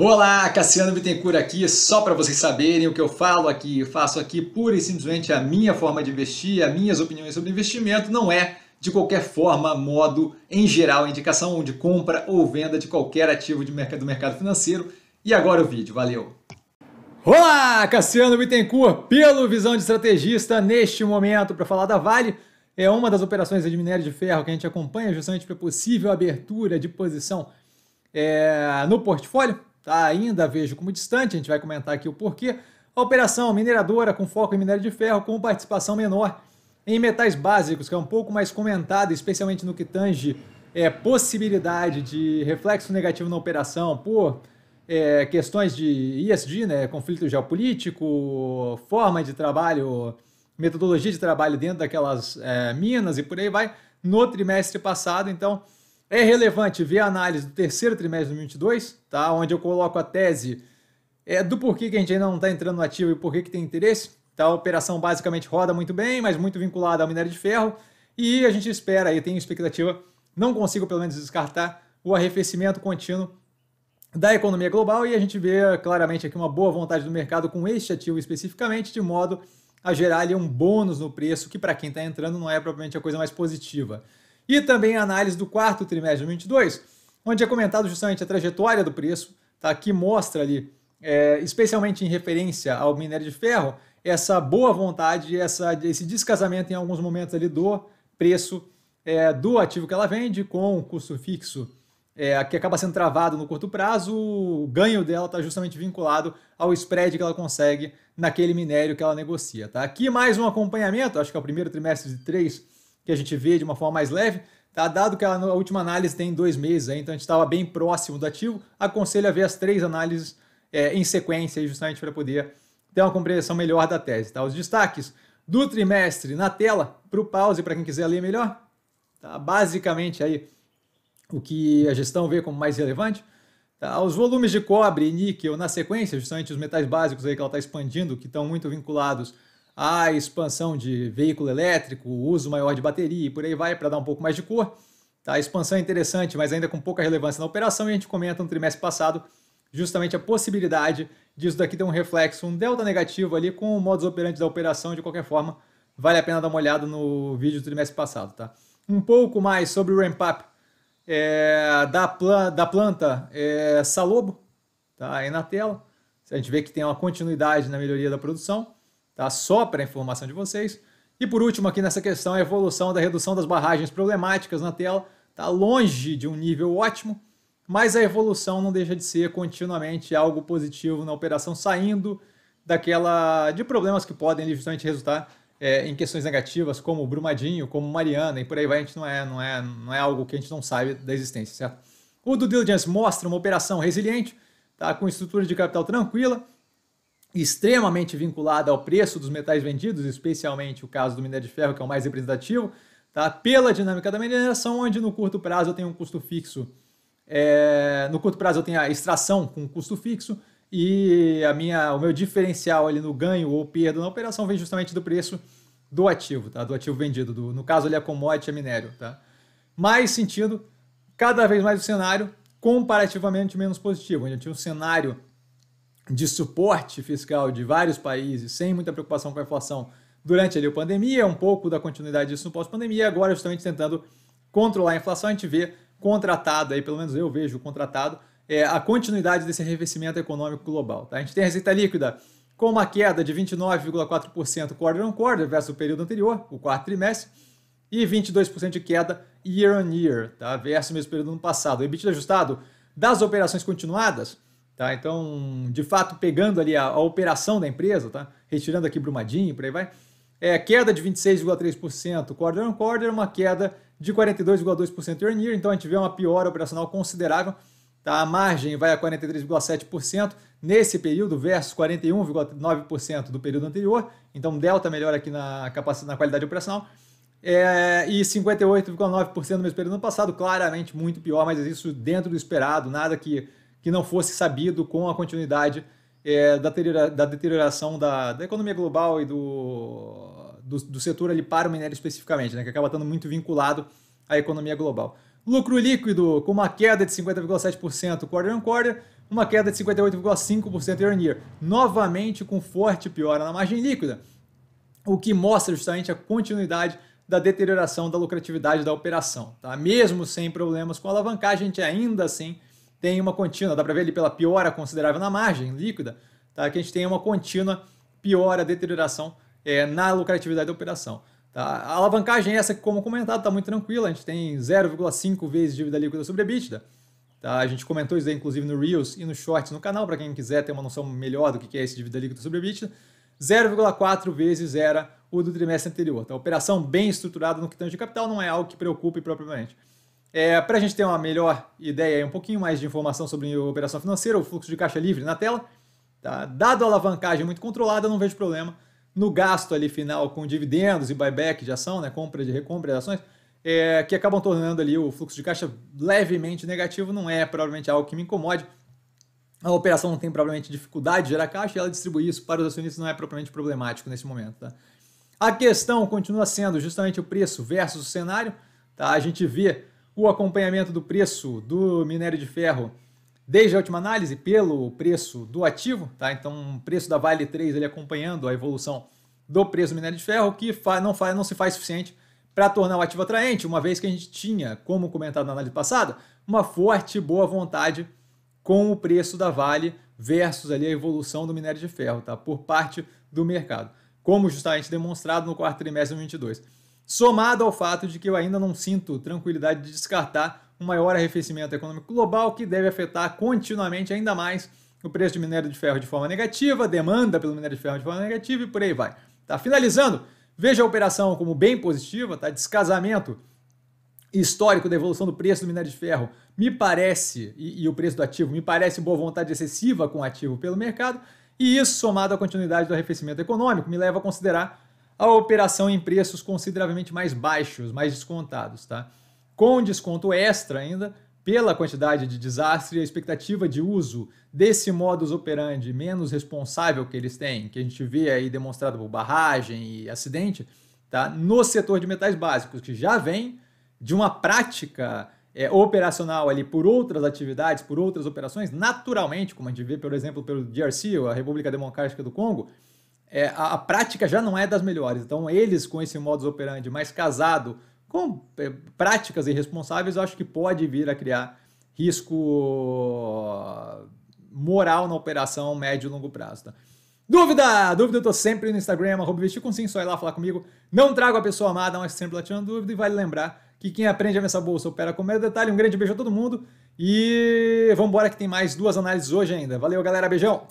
Olá, Cassiano Bittencourt aqui, só para vocês saberem o que eu falo aqui, eu faço aqui pura e simplesmente a minha forma de investir, as minhas opiniões sobre investimento, não é de qualquer forma, modo, em geral, indicação de compra ou venda de qualquer ativo de mercado, do mercado financeiro. E agora o vídeo, valeu! Olá, Cassiano Bittencourt, pelo Visão de Estrategista, neste momento para falar da Vale, é uma das operações de minério de ferro que a gente acompanha justamente para possível abertura de posição é, no portfólio ainda vejo como distante, a gente vai comentar aqui o porquê. A operação mineradora com foco em minério de ferro com participação menor em metais básicos, que é um pouco mais comentada, especialmente no que tange é, possibilidade de reflexo negativo na operação por é, questões de ISD né, conflito geopolítico, forma de trabalho, metodologia de trabalho dentro daquelas é, minas e por aí vai, no trimestre passado. Então, é relevante ver a análise do terceiro trimestre de 2022, tá? onde eu coloco a tese é, do porquê que a gente ainda não está entrando no ativo e porquê que tem interesse. Tá? A operação basicamente roda muito bem, mas muito vinculada ao minério de ferro. E a gente espera, e tem expectativa, não consigo pelo menos descartar o arrefecimento contínuo da economia global e a gente vê claramente aqui uma boa vontade do mercado com este ativo especificamente, de modo a gerar ali um bônus no preço, que para quem está entrando não é propriamente a coisa mais positiva e também a análise do quarto trimestre de 2022, onde é comentado justamente a trajetória do preço, tá? que mostra ali, é, especialmente em referência ao minério de ferro, essa boa vontade, essa, esse descasamento em alguns momentos ali do preço é, do ativo que ela vende com o custo fixo é, que acaba sendo travado no curto prazo, o ganho dela está justamente vinculado ao spread que ela consegue naquele minério que ela negocia. Tá? Aqui mais um acompanhamento, acho que é o primeiro trimestre de 3 que a gente vê de uma forma mais leve, Tá dado que a última análise tem dois meses, né? então a gente estava bem próximo do ativo. Aconselho a ver as três análises é, em sequência, justamente para poder ter uma compreensão melhor da tese. Tá? Os destaques do trimestre na tela, para o pause, para quem quiser ler melhor. Tá? Basicamente aí o que a gestão vê como mais relevante. Tá? Os volumes de cobre e níquel na sequência, justamente os metais básicos aí que ela está expandindo, que estão muito vinculados a expansão de veículo elétrico, o uso maior de bateria e por aí vai, para dar um pouco mais de cor. Tá? A expansão é interessante, mas ainda com pouca relevância na operação, e a gente comenta no trimestre passado justamente a possibilidade disso daqui ter um reflexo, um delta negativo ali com o modus operandi da operação, de qualquer forma, vale a pena dar uma olhada no vídeo do trimestre passado, tá? Um pouco mais sobre o ramp-up é, da, plan da planta é, Salobo, tá aí na tela, a gente vê que tem uma continuidade na melhoria da produção, tá? Só para informação de vocês. E por último aqui nessa questão, a evolução da redução das barragens problemáticas na tela está longe de um nível ótimo, mas a evolução não deixa de ser continuamente algo positivo na operação, saindo daquela de problemas que podem justamente resultar é, em questões negativas, como Brumadinho, como Mariana, e por aí vai, a gente não é, não, é, não é algo que a gente não sabe da existência, certo? O do diligence mostra uma operação resiliente, tá, com estrutura de capital tranquila, extremamente vinculada ao preço dos metais vendidos, especialmente o caso do minério de ferro, que é o mais representativo, tá? pela dinâmica da mineração, onde no curto prazo eu tenho um custo fixo. É... no curto prazo eu tenho a extração com custo fixo e a minha, o meu diferencial ali no ganho ou perda na operação vem justamente do preço do ativo, tá? do ativo vendido, do, no caso ali a é commodity, é minério. Tá? Mais sentido, cada vez mais o cenário comparativamente menos positivo, onde eu tinha um cenário de suporte fiscal de vários países, sem muita preocupação com a inflação durante ali a pandemia, um pouco da continuidade disso no pós-pandemia, agora justamente tentando controlar a inflação, a gente vê contratado aí, pelo menos eu vejo contratado, é, a continuidade desse arrefecimento econômico global. Tá? A gente tem a receita líquida com uma queda de 29,4% quarter on quarter versus o período anterior, o quarto trimestre, e 22% de queda year on year, tá? versus o mesmo período do ano passado. O EBITDA ajustado das operações continuadas Tá? Então, de fato, pegando ali a, a operação da empresa, tá? retirando aqui Brumadinho, por aí vai, é, queda de 26,3% quarter on quarter, uma queda de 42,2% year on year, então a gente vê uma piora operacional considerável, tá? a margem vai a 43,7% nesse período versus 41,9% do período anterior, então delta melhor aqui na, capacidade, na qualidade operacional, é, e 58,9% no mesmo período ano passado, claramente muito pior, mas isso dentro do esperado, nada que que não fosse sabido com a continuidade é, da, da, deterioração da, da, economia global e do, do, do setor ali para o minério especificamente, né, que acaba estando muito vinculado à economia global. Lucro líquido com uma queda de 50,7% quarter on quarter, uma queda de 58,5% year on year, novamente com forte piora na margem líquida, o que mostra justamente a continuidade da deterioração da lucratividade da operação. Tá? Mesmo sem problemas com alavancagem, a gente ainda assim tem uma contínua, dá para ver ali pela piora considerável na margem líquida, tá? que a gente tem uma contínua piora, deterioração é, na lucratividade da operação. Tá? A alavancagem é essa, como comentado, está muito tranquila, a gente tem 0,5 vezes dívida líquida sobre EBITDA, Tá? A gente comentou isso aí, inclusive, no Reels e no Shorts no canal, para quem quiser ter uma noção melhor do que é esse dívida líquida sobre a EBITDA. 0,4 vezes era o do trimestre anterior. Tá? Operação bem estruturada no que tange de capital não é algo que preocupe propriamente. É, Para a gente ter uma melhor ideia e um pouquinho mais de informação sobre operação financeira, o fluxo de caixa livre na tela, tá? dado a alavancagem muito controlada, não vejo problema no gasto ali final com dividendos e buyback de ação, né? compra de recompra de ações, é, que acabam tornando ali o fluxo de caixa levemente negativo, não é provavelmente algo que me incomode. A operação não tem provavelmente dificuldade de gerar caixa e ela distribuir isso para os acionistas não é propriamente problemático nesse momento. Tá? A questão continua sendo justamente o preço versus o cenário. Tá? A gente vê o acompanhamento do preço do minério de ferro desde a última análise pelo preço do ativo, tá? Então, o preço da Vale 3 ele acompanhando a evolução do preço do minério de ferro, que não, não se faz suficiente para tornar o ativo atraente, uma vez que a gente tinha, como comentado na análise passada, uma forte boa vontade com o preço da Vale versus ali a evolução do minério de ferro, tá? Por parte do mercado, como justamente demonstrado no quarto trimestre de 2022 somado ao fato de que eu ainda não sinto tranquilidade de descartar um maior arrefecimento econômico global que deve afetar continuamente ainda mais o preço do minério de ferro de forma negativa, demanda pelo minério de ferro de forma negativa e por aí vai. Tá finalizando. Veja a operação como bem positiva, tá? Descasamento histórico da evolução do preço do minério de ferro me parece, e, e, o preço do ativo, me parece boa vontade excessiva com o ativo pelo mercado, e isso somado à continuidade do arrefecimento econômico me leva a considerar a operação em preços consideravelmente mais baixos, mais descontados, tá? Com desconto extra ainda pela quantidade de desastre e a expectativa de uso desse modus operandi menos responsável que eles têm, que a gente vê aí demonstrado por barragem e acidente, tá? No setor de metais básicos, que já vem de uma prática é, operacional ali por outras atividades, por outras operações, naturalmente, como a gente vê, por exemplo, pelo DRC, a República Democrática do Congo, é, a, a, prática já não é das melhores. Então, eles com esse modus operandi mais casado com é, práticas irresponsáveis, eu acho que pode vir a criar risco ah, moral na operação médio e longo prazo. Tá? Dúvida! Dúvida eu tô sempre no Instagram, vestir com sim, só ir lá falar comigo. Não trago a pessoa amada, mas sempre lá tirando dúvida. E vale lembrar que quem aprende a ver essa bolsa opera com medo detalhe. Um grande beijo a todo mundo e vambora que tem mais duas análises hoje ainda. Valeu, galera. Beijão!